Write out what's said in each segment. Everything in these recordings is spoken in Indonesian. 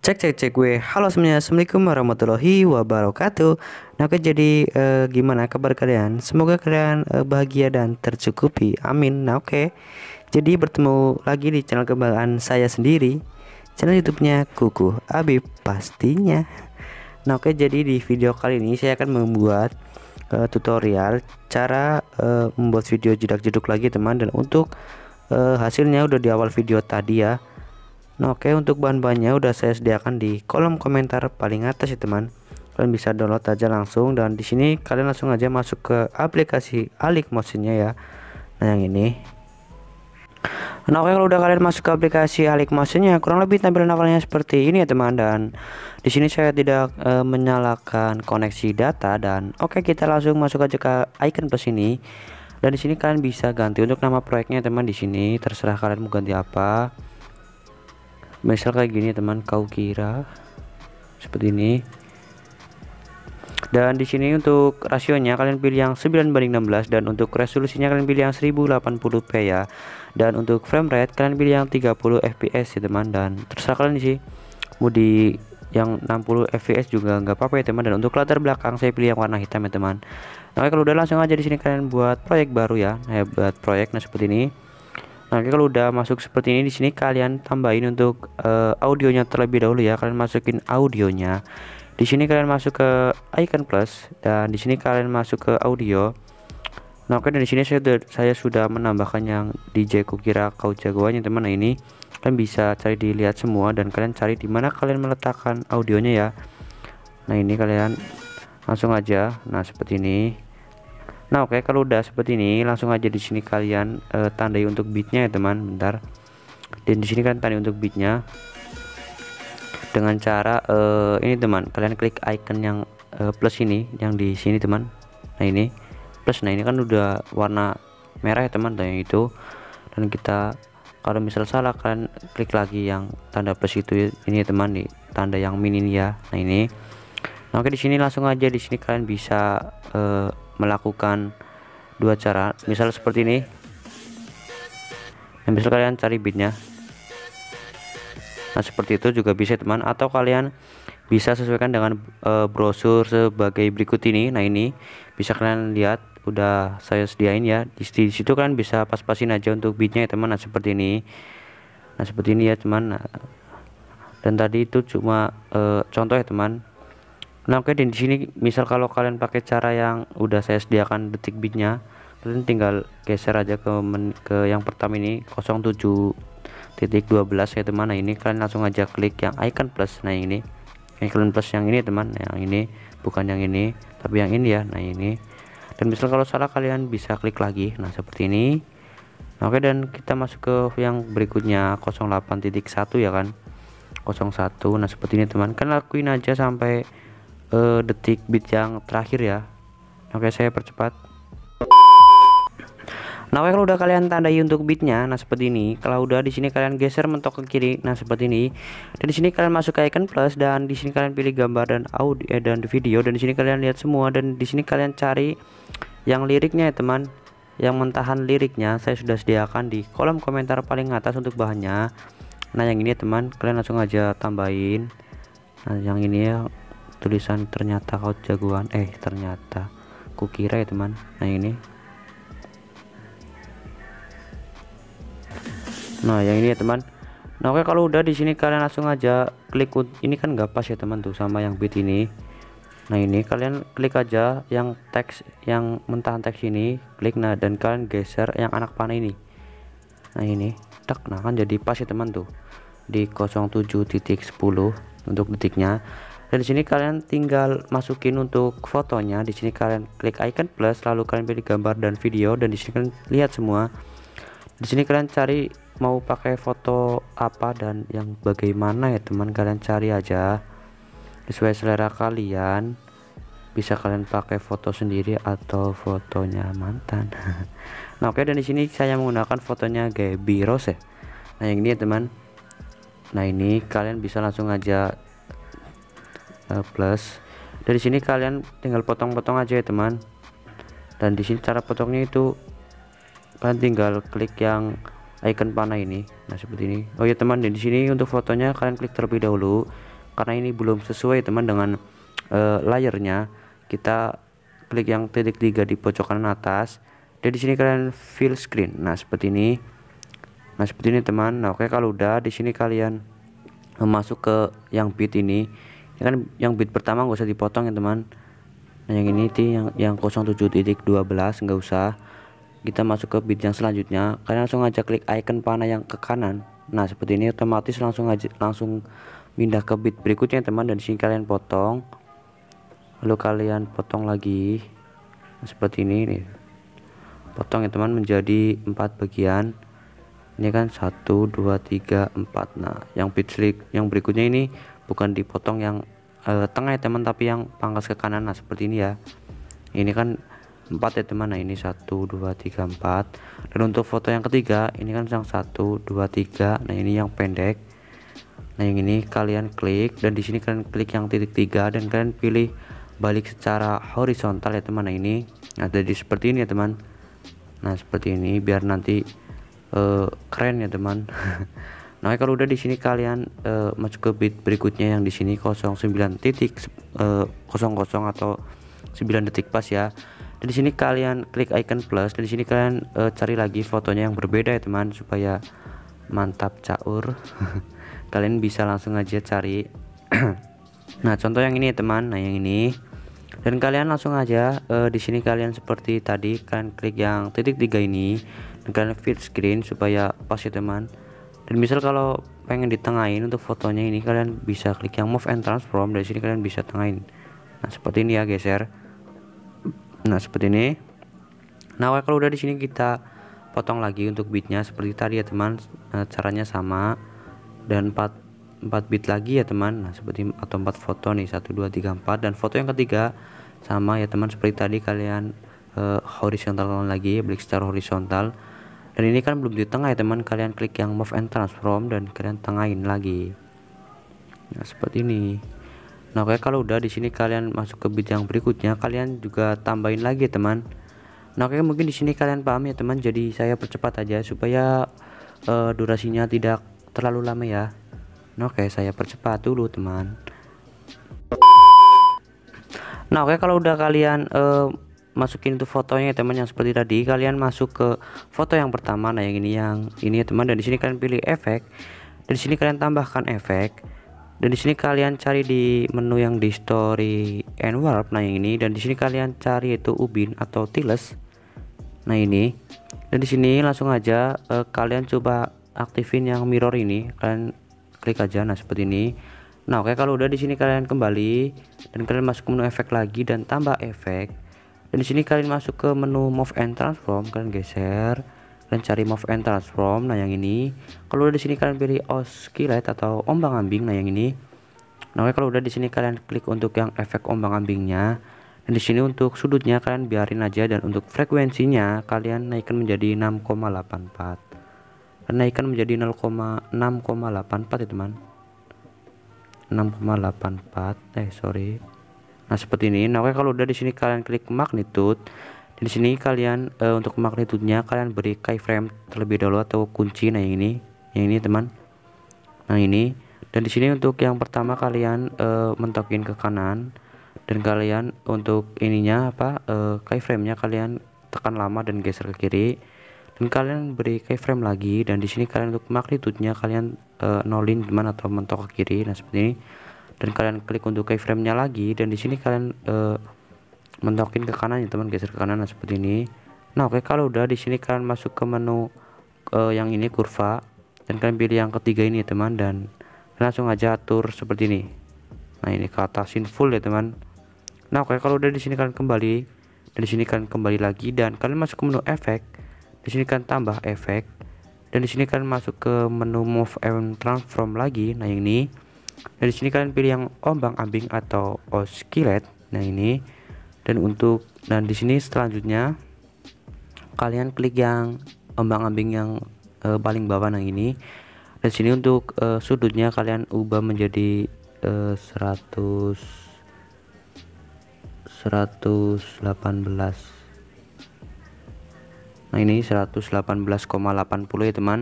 cek cek cek gue halo semuanya assalamualaikum warahmatullahi wabarakatuh nah oke jadi e, gimana kabar kalian semoga kalian e, bahagia dan tercukupi amin nah oke jadi bertemu lagi di channel kebanggaan saya sendiri channel youtube-nya kuku Abi pastinya nah oke jadi di video kali ini saya akan membuat e, tutorial cara membuat video jedak jeduk lagi teman dan untuk hasilnya udah di awal video tadi ya Nah oke okay, untuk bahan-bahannya udah saya sediakan di kolom komentar paling atas ya teman kalian bisa download aja langsung dan di sini kalian langsung aja masuk ke aplikasi Alik Motionnya ya nah yang ini Nah oke kalau udah kalian masuk ke aplikasi Alik Motionnya kurang lebih tampilan awalnya seperti ini ya teman dan di sini saya tidak e, menyalakan koneksi data dan oke okay, kita langsung masuk aja ke icon plus ini dan di sini kalian bisa ganti untuk nama proyeknya teman di sini terserah kalian mau ganti apa misal kayak gini teman kau kira seperti ini dan di sini untuk rasionya kalian pilih yang 9 banding 16 dan untuk resolusinya kalian pilih yang 1080p ya dan untuk frame rate kalian pilih yang 30 fps ya teman dan terserah kalian sih mau di yang 60 fps juga nggak apa-apa ya teman dan untuk latar belakang saya pilih yang warna hitam ya teman nah kalau udah langsung aja di sini kalian buat proyek baru ya Nah buat proyek nah seperti ini Nah, kalau udah masuk seperti ini di sini kalian tambahin untuk uh, audionya terlebih dahulu ya. Kalian masukin audionya. Di sini kalian masuk ke icon plus dan di sini kalian masuk ke audio. Nah, oke dan di sini saya sudah, saya sudah menambahkan yang DJ kukira kau jagoannya teman. Nah, ini kalian bisa cari dilihat semua dan kalian cari di mana kalian meletakkan audionya ya. Nah, ini kalian langsung aja. Nah, seperti ini. Nah oke okay, kalau udah seperti ini langsung aja di sini kalian uh, tandai untuk beatnya ya teman bentar dan di sini kan tandai untuk beatnya dengan cara uh, ini teman kalian klik icon yang uh, plus ini yang di sini teman nah ini plus nah ini kan udah warna merah ya teman tanya itu dan kita kalau misal salah kalian klik lagi yang tanda plus itu ini ya teman di tanda yang mini ya nah ini nah, oke di sini langsung aja di sini kalian bisa uh, melakukan dua cara misal seperti ini nah, misal kalian cari bitnya nah seperti itu juga bisa teman atau kalian bisa sesuaikan dengan e, brosur sebagai berikut ini nah ini bisa kalian lihat udah saya sediain ya di, situ kan bisa pas-pasin aja untuk bitnya ya teman nah seperti ini nah seperti ini ya teman nah, dan tadi itu cuma e, contoh ya teman nah oke okay, di sini misal kalau kalian pakai cara yang udah saya sediakan detik bitnya kalian tinggal geser aja ke men ke yang pertama ini 07 titik 12 ya teman nah ini kalian langsung aja klik yang icon plus nah ini ini kalian plus yang ini teman nah, yang ini bukan yang ini tapi yang ini ya nah ini dan misal kalau salah kalian bisa klik lagi nah seperti ini nah, oke dan kita masuk ke yang berikutnya 08.1 ya kan 01 nah seperti ini teman kalian lakuin aja sampai uh, detik beat yang terakhir ya oke saya percepat Nah, kalau udah kalian tandai untuk beatnya, nah seperti ini. Kalau udah di sini kalian geser mentok ke kiri, nah seperti ini. Dan di sini kalian masuk ke icon plus dan di sini kalian pilih gambar dan audio eh, dan video dan di sini kalian lihat semua dan di sini kalian cari yang liriknya ya teman. Yang mentahan liriknya saya sudah sediakan di kolom komentar paling atas untuk bahannya. Nah yang ini ya teman, kalian langsung aja tambahin. Nah yang ini ya tulisan ternyata kau jagoan eh ternyata kukira ya teman nah ini nah yang ini ya teman nah oke kalau udah di sini kalian langsung aja klik ini kan nggak pas ya teman tuh sama yang bit ini nah ini kalian klik aja yang teks yang mentahan teks ini klik nah dan kalian geser yang anak panah ini nah ini tak nah kan jadi pas ya teman tuh di 07.10 untuk detiknya dan di sini kalian tinggal masukin untuk fotonya di sini kalian klik icon plus lalu kalian pilih gambar dan video dan di sini kalian lihat semua di sini kalian cari mau pakai foto apa dan yang bagaimana ya teman kalian cari aja sesuai selera kalian bisa kalian pakai foto sendiri atau fotonya mantan nah oke okay, dan di sini saya menggunakan fotonya Gaby Rose ya. nah yang ini ya teman nah ini kalian bisa langsung aja Nah, plus dari sini kalian tinggal potong-potong aja ya teman dan di sini cara potongnya itu kalian tinggal klik yang icon panah ini nah seperti ini oh ya teman dan di sini untuk fotonya kalian klik terlebih dahulu karena ini belum sesuai teman dengan uh, eh, layernya kita klik yang titik tiga di pojok kanan atas dan di sini kalian fill screen nah seperti ini nah seperti ini teman nah oke kalau udah di sini kalian masuk ke yang bit ini ya kan yang bit pertama nggak usah dipotong ya teman nah yang ini ti yang yang 07.12 nggak usah kita masuk ke bit yang selanjutnya kalian langsung aja klik icon panah yang ke kanan nah seperti ini otomatis langsung aja langsung pindah ke bit berikutnya teman dan sini kalian potong lalu kalian potong lagi nah, seperti ini nih potong ya teman menjadi empat bagian ini kan 1 2 3 4 nah yang bit yang berikutnya ini bukan dipotong yang uh, tengah ya teman tapi yang pangkas ke kanan nah seperti ini ya ini kan empat ya teman nah ini satu dua tiga empat. dan untuk foto yang ketiga ini kan yang satu dua tiga. nah ini yang pendek nah yang ini kalian klik dan di sini kalian klik yang titik tiga dan kalian pilih balik secara horizontal ya teman nah ini nah jadi seperti ini ya teman nah seperti ini biar nanti uh, keren ya teman Nah, kalau udah di sini kalian uh, masuk ke bit berikutnya yang di sini 09 titik uh, eh, 00 atau 9 detik pas ya. Dan di sini kalian klik icon plus dan di sini kalian uh, cari lagi fotonya yang berbeda ya teman supaya mantap caur. kalian bisa langsung aja cari. nah, contoh yang ini ya teman. Nah, yang ini dan kalian langsung aja uh, di sini kalian seperti tadi kalian klik yang titik tiga ini dan kalian fit screen supaya pas ya teman dan misal kalau pengen ditengahin untuk fotonya ini kalian bisa klik yang move and transform dari sini kalian bisa tengahin nah seperti ini ya geser nah seperti ini nah kalau udah di sini kita potong lagi untuk bitnya seperti tadi ya teman nah, caranya sama dan 4 4 bit lagi ya teman nah seperti atau 4 foto nih 1 2 3 4 dan foto yang ketiga sama ya teman seperti tadi kalian eh, horizontal lagi black star horizontal dan ini kan belum di tengah ya teman kalian klik yang move and transform dan kalian tengahin lagi nah seperti ini nah oke kalau udah di sini kalian masuk ke bit yang berikutnya kalian juga tambahin lagi ya teman nah oke mungkin di sini kalian paham ya teman jadi saya percepat aja supaya uh, durasinya tidak terlalu lama ya nah oke saya percepat dulu teman nah oke kalau udah kalian uh, masukin itu fotonya ya, teman yang seperti tadi kalian masuk ke foto yang pertama nah yang ini yang ini ya teman dan di sini kalian pilih efek dan di sini kalian tambahkan efek dan di sini kalian cari di menu yang di story and warp nah yang ini dan di sini kalian cari itu ubin atau tiles nah ini dan di sini langsung aja eh, kalian coba aktifin yang mirror ini kalian klik aja nah seperti ini nah oke okay, kalau udah di sini kalian kembali dan kalian masuk ke menu efek lagi dan tambah efek dan di sini kalian masuk ke menu move and transform kalian geser kalian cari move and transform nah yang ini kalau udah di sini kalian pilih oscillate atau ombang ambing nah yang ini nah kalau udah di sini kalian klik untuk yang efek ombang ambingnya dan di sini untuk sudutnya kalian biarin aja dan untuk frekuensinya kalian naikkan menjadi 6,84 naikkan menjadi 0,6,84 ya teman 6,84 eh sorry Nah, seperti ini. Nah, oke kalau udah di sini kalian klik magnitude. Di sini kalian e, untuk magnitudenya kalian beri keyframe terlebih dahulu atau kunci nah yang ini. Yang ini, teman. Nah, ini. Dan di sini untuk yang pertama kalian e, mentokin ke kanan dan kalian untuk ininya apa? E, keyframe-nya kalian tekan lama dan geser ke kiri. Dan kalian beri keyframe lagi dan di sini kalian untuk magnitudenya kalian e, nolin teman atau mentok ke kiri. Nah, seperti ini dan kalian klik untuk keyframe-nya lagi dan di sini kalian uh, mentokin ke kanan ya teman geser ke kanan nah, seperti ini nah oke okay, kalau udah di sini kalian masuk ke menu uh, yang ini kurva dan kalian pilih yang ketiga ini ya teman dan langsung aja atur seperti ini nah ini ke atasin full ya teman nah oke okay, kalau udah di sini kalian kembali dan di sini kalian kembali lagi dan kalian masuk ke menu efek di sini kalian tambah efek dan di sini kalian masuk ke menu move and transform lagi nah yang ini Nah di sini kalian pilih yang ombang ambing atau oskilet Nah ini dan untuk dan di sini selanjutnya kalian klik yang ombang ambing yang e, paling bawah nah ini. Dan sini untuk e, sudutnya kalian ubah menjadi e, 100 118 Nah ini 118,80 ya teman.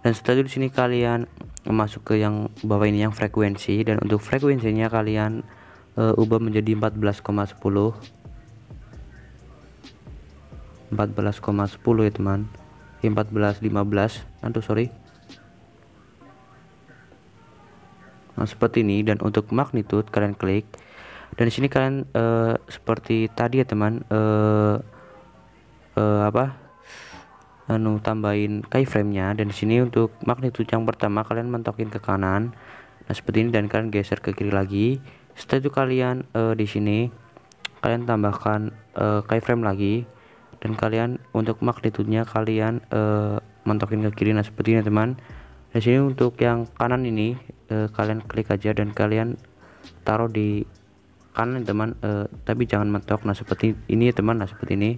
Dan setelah itu di sini kalian masuk ke yang bawah ini yang frekuensi dan untuk frekuensinya kalian uh, ubah menjadi 14,10 14,10 ya teman 14 15 aduh sorry nah, seperti ini dan untuk magnitude kalian klik dan di sini kalian uh, seperti tadi ya teman uh, uh, apa anu tambahin keyframe-nya dan di sini untuk magnitude yang pertama kalian mentokin ke kanan nah seperti ini dan kalian geser ke kiri lagi setelah itu kalian uh, di sini kalian tambahkan uh, eh, keyframe lagi dan kalian untuk magnitude-nya kalian uh, mentokin ke kiri nah seperti ini teman di sini untuk yang kanan ini uh, kalian klik aja dan kalian taruh di kanan teman uh, tapi jangan mentok nah seperti ini teman nah seperti ini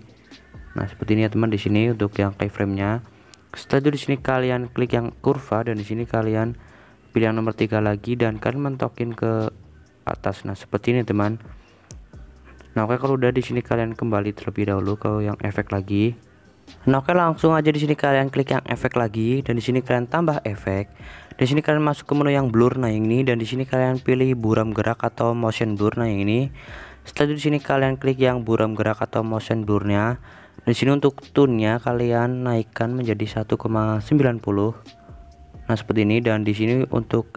Nah, seperti ini ya teman di sini untuk yang keyframe-nya. Setelah itu di sini kalian klik yang kurva dan di sini kalian pilih yang nomor tiga lagi dan kalian mentokin ke atas. Nah, seperti ini teman. Nah, oke kalau udah di sini kalian kembali terlebih dahulu ke yang efek lagi. Nah, oke langsung aja di sini kalian klik yang efek lagi dan di sini kalian tambah efek. Di sini kalian masuk ke menu yang blur nah yang ini dan di sini kalian pilih buram gerak atau motion blur nah yang ini. Setelah itu di sini kalian klik yang buram gerak atau motion blurnya di sini untuk tunnya kalian naikkan menjadi 1,90 nah seperti ini dan di sini untuk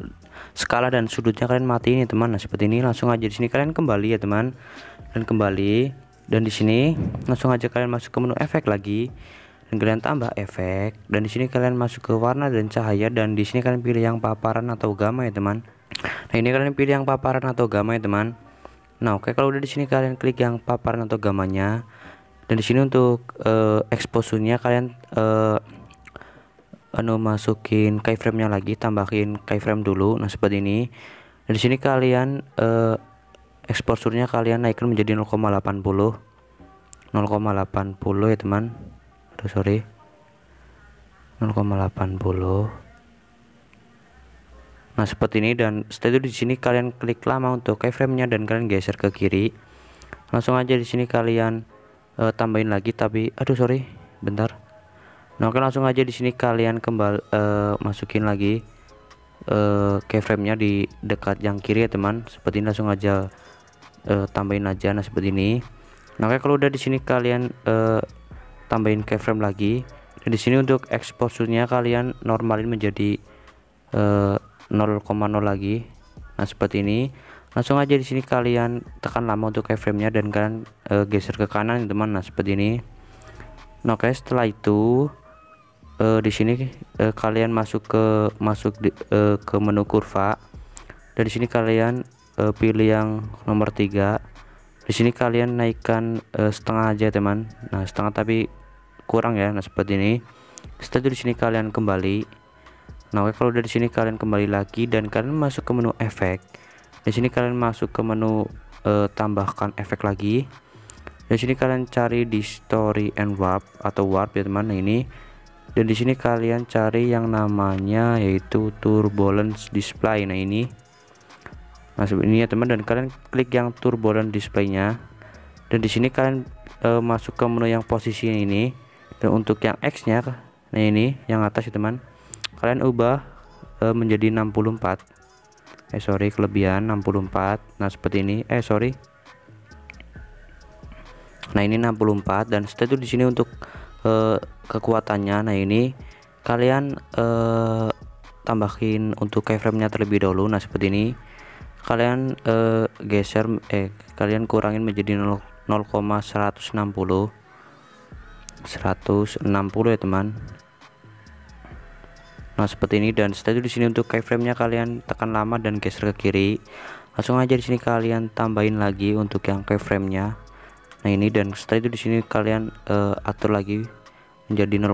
skala dan sudutnya kalian mati ini ya, teman nah seperti ini langsung aja di sini kalian kembali ya teman dan kembali dan di sini langsung aja kalian masuk ke menu efek lagi dan kalian tambah efek dan di sini kalian masuk ke warna dan cahaya dan di sini kalian pilih yang paparan atau gamma ya teman nah ini kalian pilih yang paparan atau gamma ya teman nah oke okay, kalau udah di sini kalian klik yang paparan atau gamanya dan di sini untuk uh, eh, exposure kalian uh, anu masukin keyframe-nya lagi tambahin keyframe dulu nah seperti ini dan di sini kalian uh, exposure-nya kalian naikkan menjadi 0,80 0,80 ya teman aduh sorry 0,80 nah seperti ini dan setelah itu di sini kalian klik lama untuk keyframe-nya dan kalian geser ke kiri langsung aja di sini kalian uh, tambahin lagi tapi aduh sorry bentar nah oke langsung aja di sini kalian kembali uh, masukin lagi uh, eh, keyframe nya di dekat yang kiri ya teman seperti ini langsung aja uh, tambahin aja nah seperti ini nah oke kalau udah di sini kalian uh, tambahin keyframe lagi nah, di sini untuk exposure nya kalian normalin menjadi uh, 0,0 lagi nah seperti ini langsung aja di sini kalian tekan lama untuk keyframe nya dan kalian e, geser ke kanan teman nah seperti ini nah oke okay, setelah itu e, di sini e, kalian masuk ke masuk di, e, ke menu kurva dari sini kalian e, pilih yang nomor tiga di sini kalian naikkan uh, setengah aja teman nah setengah tapi kurang ya nah seperti ini setelah itu di sini kalian kembali nah oke kalau udah di sini kalian kembali lagi dan kalian masuk ke menu efek di sini kalian masuk ke menu e, tambahkan efek lagi di sini kalian cari di story and warp atau warp ya teman nah, ini dan di sini kalian cari yang namanya yaitu turbulence display nah ini masuk nah, ini ya teman dan kalian klik yang turbulence displaynya dan di sini kalian e, masuk ke menu yang posisi ini dan untuk yang X nya nah ini yang atas ya teman kalian ubah e, menjadi 64 eh sorry kelebihan 64 nah seperti ini eh sorry nah ini 64 dan itu di sini untuk eh, kekuatannya nah ini kalian eh, tambahin untuk keyframe nya terlebih dahulu nah seperti ini kalian eh, geser eh kalian kurangin menjadi 0,160 160 ya teman nah seperti ini dan setelah itu di sini untuk keyframe nya kalian tekan lama dan geser ke kiri langsung aja di sini kalian tambahin lagi untuk yang keyframe nya nah ini dan setelah itu di sini kalian uh, atur lagi menjadi 0,0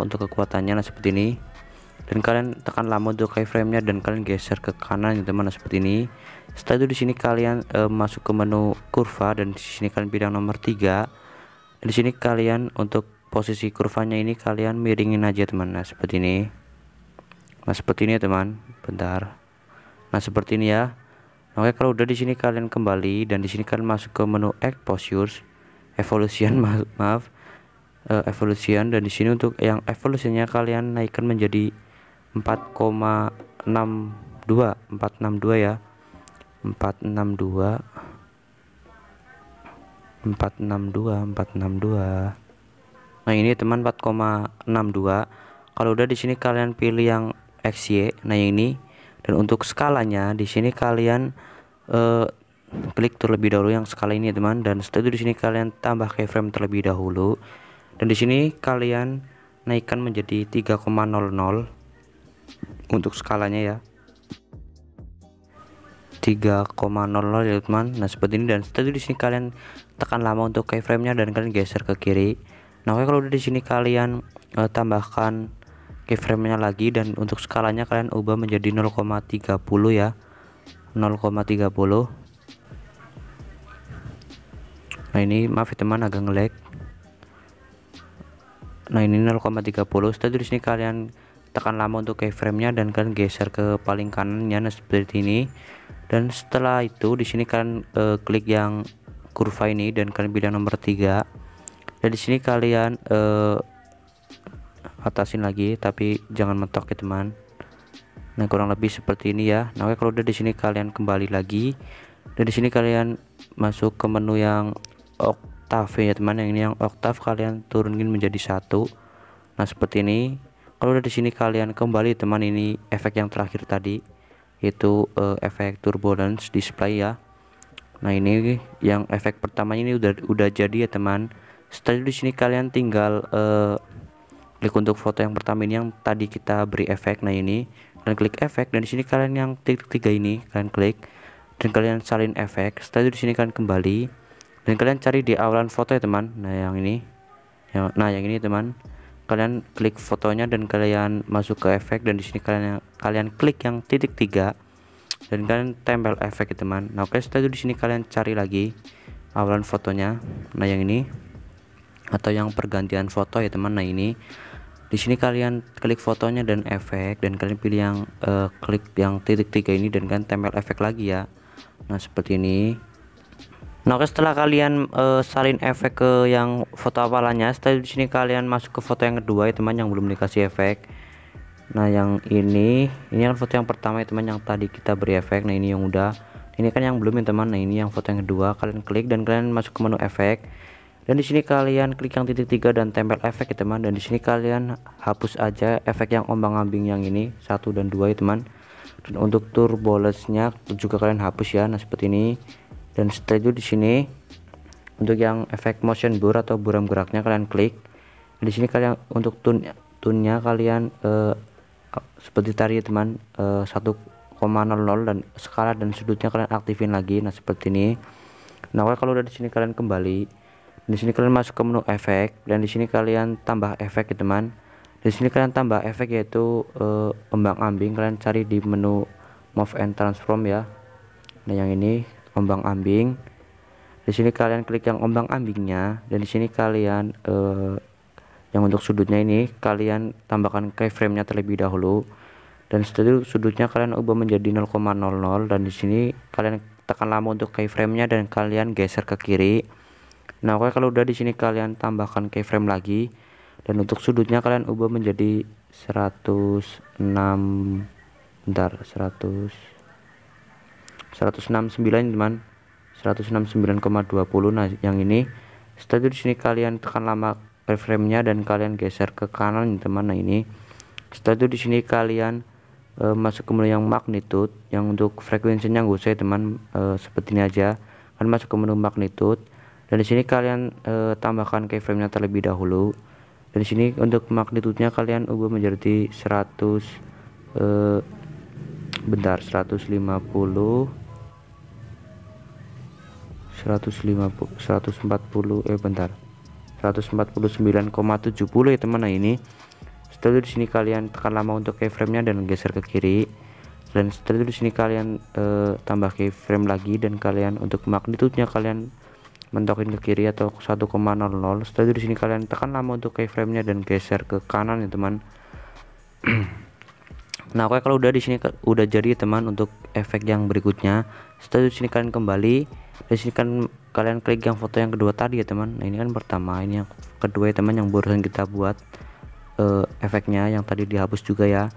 untuk kekuatannya nah seperti ini dan kalian tekan lama untuk keyframe nya dan kalian geser ke kanan ya teman nah, seperti ini setelah itu di sini kalian uh, masuk ke menu kurva dan di sini kalian bidang nomor 3 di sini kalian untuk posisi kurvanya ini kalian miringin aja teman nah seperti ini nah seperti ini ya teman bentar nah seperti ini ya oke kalau udah di sini kalian kembali dan di sini kalian masuk ke menu exposures evolution ma maaf uh, evolution dan di sini untuk yang evolutionnya kalian naikkan menjadi 4,62 462 ya 462 462 462 Nah ini ya, teman 4,62 kalau udah di sini kalian pilih yang XY nah yang ini dan untuk skalanya di sini kalian uh, klik terlebih dahulu yang skala ini ya, teman dan setelah itu di sini kalian tambah keyframe terlebih dahulu dan di sini kalian naikkan menjadi 3,00 untuk skalanya ya 3,00 ya teman nah seperti ini dan setelah itu di sini kalian tekan lama untuk keyframe nya dan kalian geser ke kiri nah oke kalau udah di sini kalian uh, tambahkan keyframe-nya lagi dan untuk skalanya kalian ubah menjadi 0,30 ya 0,30 nah ini maaf ya teman agak ngelag nah ini 0,30 setelah di sini kalian tekan lama untuk keyframe-nya dan kalian geser ke paling kanannya nah seperti ini dan setelah itu di sini kalian uh, klik yang kurva ini dan kalian pilih nomor 3 dan di sini kalian uh, atasin lagi tapi jangan mentok ya teman nah kurang lebih seperti ini ya nah oke, kalau udah di sini kalian kembali lagi dan di sini kalian masuk ke menu yang octave ya teman yang ini yang octave kalian turunin menjadi satu nah seperti ini kalau udah di sini kalian kembali teman ini efek yang terakhir tadi itu uh, eh, efek turbulence display ya nah ini yang efek pertamanya ini udah udah jadi ya teman setelah di sini kalian tinggal uh, klik untuk foto yang pertama ini yang tadi kita beri efek nah ini kalian klik efek dan di sini kalian yang titik tiga ini kalian klik dan kalian salin efek setelah itu di sini kalian kembali dan kalian cari di awalan foto ya teman nah yang ini nah yang ini teman kalian klik fotonya dan kalian masuk ke efek dan di sini kalian kalian klik yang titik tiga dan kalian tempel efek ya teman nah oke setelah itu di sini kalian cari lagi awalan fotonya nah yang ini atau yang pergantian foto ya teman nah ini di sini kalian klik fotonya dan efek dan kalian pilih yang uh, klik yang titik tiga ini dan kalian tempel efek lagi ya nah seperti ini nah oke setelah kalian uh, salin efek ke yang foto awalannya setelah di sini kalian masuk ke foto yang kedua ya teman yang belum dikasih efek nah yang ini ini kan foto yang pertama ya teman yang tadi kita beri efek nah ini yang udah ini kan yang belum ya teman nah ini yang foto yang kedua kalian klik dan kalian masuk ke menu efek dan di sini kalian klik yang titik tiga dan tempel efek ya teman dan di sini kalian hapus aja efek yang ombang-ambing yang ini satu dan dua ya teman dan untuk turbolesnya juga kalian hapus ya nah seperti ini dan setelah itu di sini untuk yang efek motion blur atau buram geraknya kalian klik di sini kalian untuk tune tunnya kalian uh, seperti tadi ya teman uh, eh, 1,00 dan skala dan sudutnya kalian aktifin lagi nah seperti ini nah kalau udah di sini kalian kembali di sini kalian masuk ke menu efek dan di sini kalian tambah efek ya gitu, teman di sini kalian tambah efek yaitu uh, eh, ombang ambing kalian cari di menu move and transform ya nah yang ini ombang ambing di sini kalian klik yang ombang ambingnya dan di sini kalian uh, yang untuk sudutnya ini kalian tambahkan keyframe nya terlebih dahulu dan setelah itu sudutnya kalian ubah menjadi 0,00 dan di sini kalian tekan lama untuk keyframe nya dan kalian geser ke kiri nah oke kalau udah di sini kalian tambahkan keyframe lagi dan untuk sudutnya kalian ubah menjadi 106 bentar 100 169 teman 169,20 nah yang ini setelah itu di sini kalian tekan lama keyframe-nya dan kalian geser ke kanan teman nah ini setelah itu di sini kalian e, masuk ke menu yang magnitude yang untuk frekuensinya nggak usah ya, teman e, seperti ini aja kan masuk ke menu magnitude dan di sini kalian e, tambahkan keyframe-nya terlebih dahulu dan di sini untuk nya kalian ubah menjadi 100 e, bentar 150 150 140 eh bentar 149,70 eh, ya teman nah ini setelah itu di sini kalian tekan lama untuk keyframe-nya dan geser ke kiri dan setelah itu di sini kalian e, tambah keyframe lagi dan kalian untuk nya kalian mentokin ke kiri atau 1,00 setelah itu di sini kalian tekan lama untuk keyframe nya dan geser ke kanan ya teman nah oke kalau udah di sini udah jadi ya teman untuk efek yang berikutnya setelah itu di sini kalian kembali di sini kan kalian klik yang foto yang kedua tadi ya teman nah ini kan pertama ini yang kedua ya teman yang barusan kita buat uh, efeknya yang tadi dihapus juga ya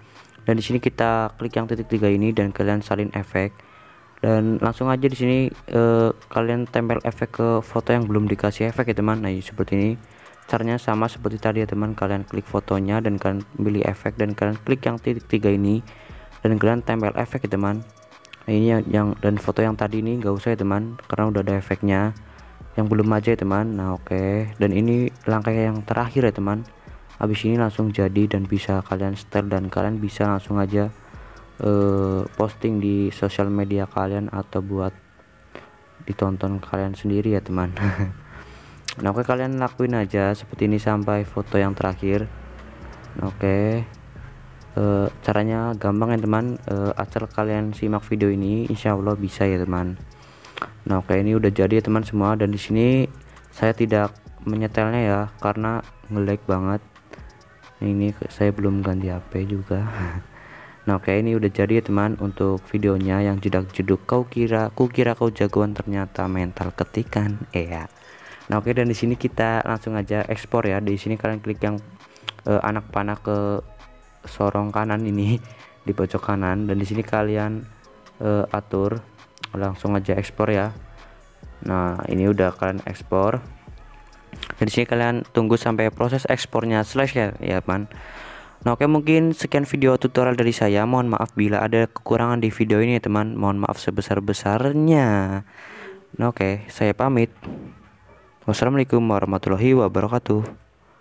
dan di sini kita klik yang titik tiga ini dan kalian salin efek dan langsung aja di sini eh, kalian tempel efek ke foto yang belum dikasih efek ya teman nah seperti ini caranya sama seperti tadi ya teman kalian klik fotonya dan kalian pilih efek dan kalian klik yang titik tiga ini dan kalian tempel efek ya teman nah, ini yang, yang dan foto yang tadi ini nggak usah ya teman karena udah ada efeknya yang belum aja ya teman nah oke okay. dan ini langkah yang terakhir ya teman habis ini langsung jadi dan bisa kalian setel dan kalian bisa langsung aja eh, posting di sosial media kalian atau buat ditonton kalian sendiri ya teman nah oke kalian lakuin aja seperti ini sampai foto yang terakhir nah, oke eh, caranya gampang ya teman e, eh, asal kalian simak video ini insya Allah bisa ya teman nah oke ini udah jadi ya teman semua dan di sini saya tidak menyetelnya ya karena ngelag banget ini saya belum ganti HP juga Nah oke ini udah jadi ya teman untuk videonya yang jedak jeduk kau kira ku kira kau jagoan ternyata mental ketikan ya. Nah oke dan di sini kita langsung aja ekspor ya. Di sini kalian klik yang eh, anak panah ke sorong kanan ini di pojok kanan dan di sini kalian eh, atur langsung aja ekspor ya. Nah ini udah kalian ekspor. Dan nah, di sini kalian tunggu sampai proses ekspornya selesai ya, ya teman. Nah oke mungkin sekian video tutorial dari saya Mohon maaf bila ada kekurangan di video ini ya teman Mohon maaf sebesar-besarnya Nah oke saya pamit Wassalamualaikum warahmatullahi wabarakatuh